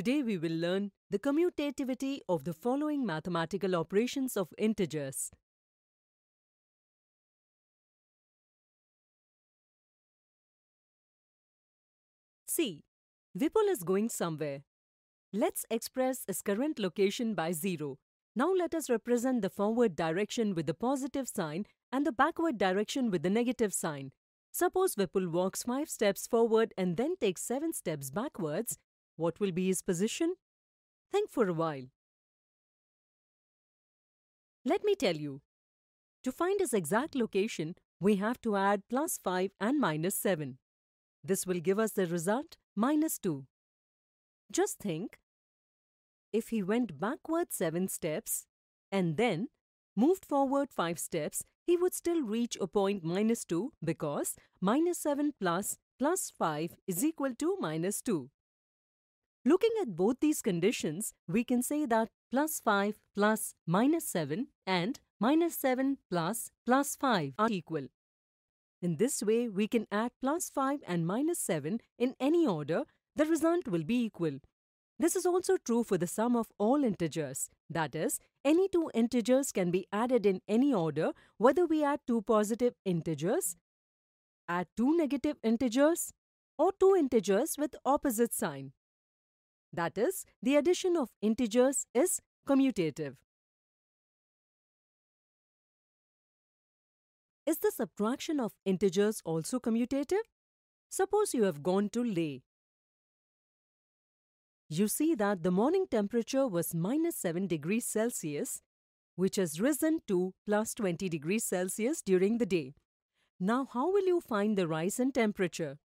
Today we will learn the commutativity of the following mathematical operations of integers. See, Vipul is going somewhere. Let's express his current location by 0. Now let us represent the forward direction with the positive sign and the backward direction with the negative sign. Suppose Vipul walks 5 steps forward and then takes 7 steps backwards, what will be his position? Think for a while. Let me tell you. To find his exact location, we have to add plus 5 and minus 7. This will give us the result minus 2. Just think, if he went backward 7 steps and then moved forward 5 steps, he would still reach a point minus 2 because minus 7 plus plus 5 is equal to minus 2. Looking at both these conditions, we can say that plus 5 plus minus 7 and minus 7 plus plus 5 are equal. In this way, we can add plus 5 and minus 7 in any order, the result will be equal. This is also true for the sum of all integers. That is, any two integers can be added in any order, whether we add two positive integers, add two negative integers, or two integers with opposite sign. That is, the addition of integers is commutative. Is the subtraction of integers also commutative? Suppose you have gone to lay. You see that the morning temperature was minus 7 degrees Celsius, which has risen to plus 20 degrees Celsius during the day. Now, how will you find the rise in temperature?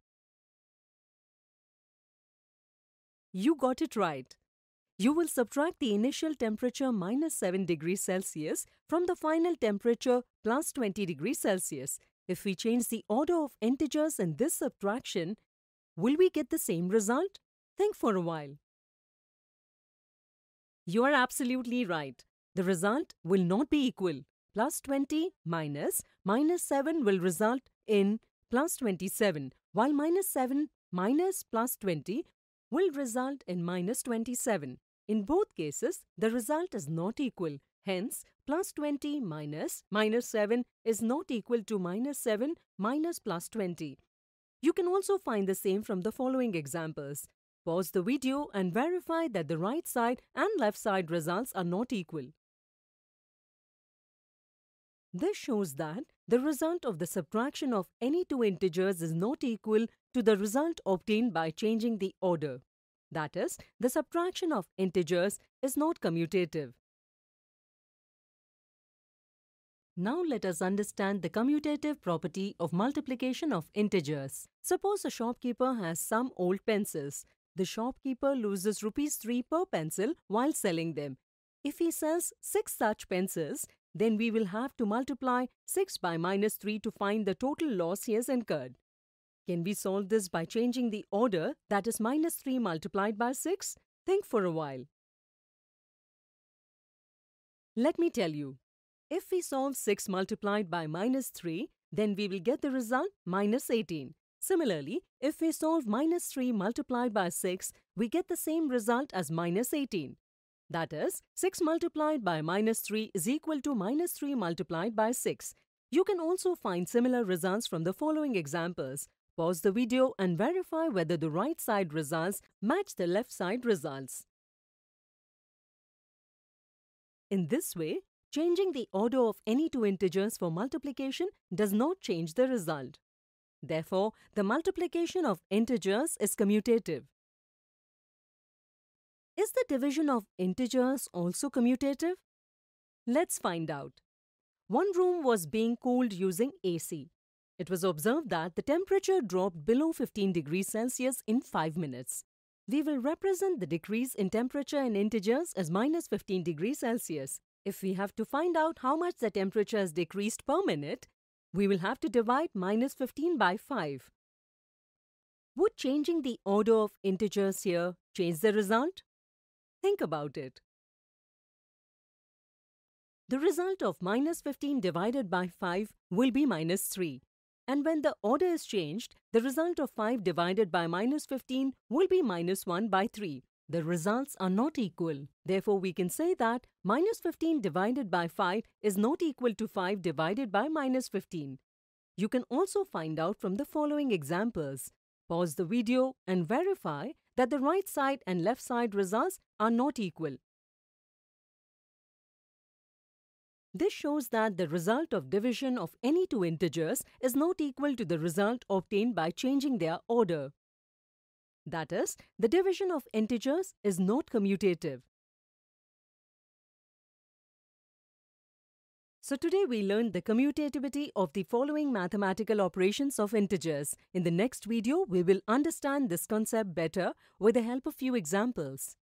You got it right. You will subtract the initial temperature minus 7 degrees Celsius from the final temperature plus 20 degrees Celsius. If we change the order of integers in this subtraction, will we get the same result? Think for a while. You are absolutely right. The result will not be equal. Plus 20 minus minus 7 will result in plus 27, while minus 7 minus plus 20 will result in minus 27. In both cases, the result is not equal. Hence, plus 20 minus minus 7 is not equal to minus 7 minus plus 20. You can also find the same from the following examples. Pause the video and verify that the right side and left side results are not equal. This shows that the result of the subtraction of any two integers is not equal to the result obtained by changing the order. That is, the subtraction of integers is not commutative. Now let us understand the commutative property of multiplication of integers. Suppose a shopkeeper has some old pencils. The shopkeeper loses rupees 3 per pencil while selling them. If he sells 6 such pencils, then we will have to multiply 6 by minus 3 to find the total loss he has incurred. Can we solve this by changing the order that is minus 3 multiplied by 6? Think for a while. Let me tell you, if we solve 6 multiplied by minus 3, then we will get the result minus 18. Similarly, if we solve minus 3 multiplied by 6, we get the same result as minus 18. That is, 6 multiplied by minus 3 is equal to minus 3 multiplied by 6. You can also find similar results from the following examples. Pause the video and verify whether the right side results match the left side results. In this way, changing the order of any two integers for multiplication does not change the result. Therefore, the multiplication of integers is commutative. Is the division of integers also commutative? Let's find out. One room was being cooled using AC. It was observed that the temperature dropped below 15 degrees Celsius in 5 minutes. We will represent the decrease in temperature in integers as minus 15 degrees Celsius. If we have to find out how much the temperature has decreased per minute, we will have to divide minus 15 by 5. Would changing the order of integers here change the result? Think about it. The result of minus 15 divided by 5 will be minus 3. And when the order is changed, the result of 5 divided by minus 15 will be minus 1 by 3. The results are not equal. Therefore, we can say that minus 15 divided by 5 is not equal to 5 divided by minus 15. You can also find out from the following examples. Pause the video and verify that the right side and left side results are not equal. This shows that the result of division of any two integers is not equal to the result obtained by changing their order. That is, the division of integers is not commutative. So today we learned the commutativity of the following mathematical operations of integers. In the next video, we will understand this concept better with the help of few examples.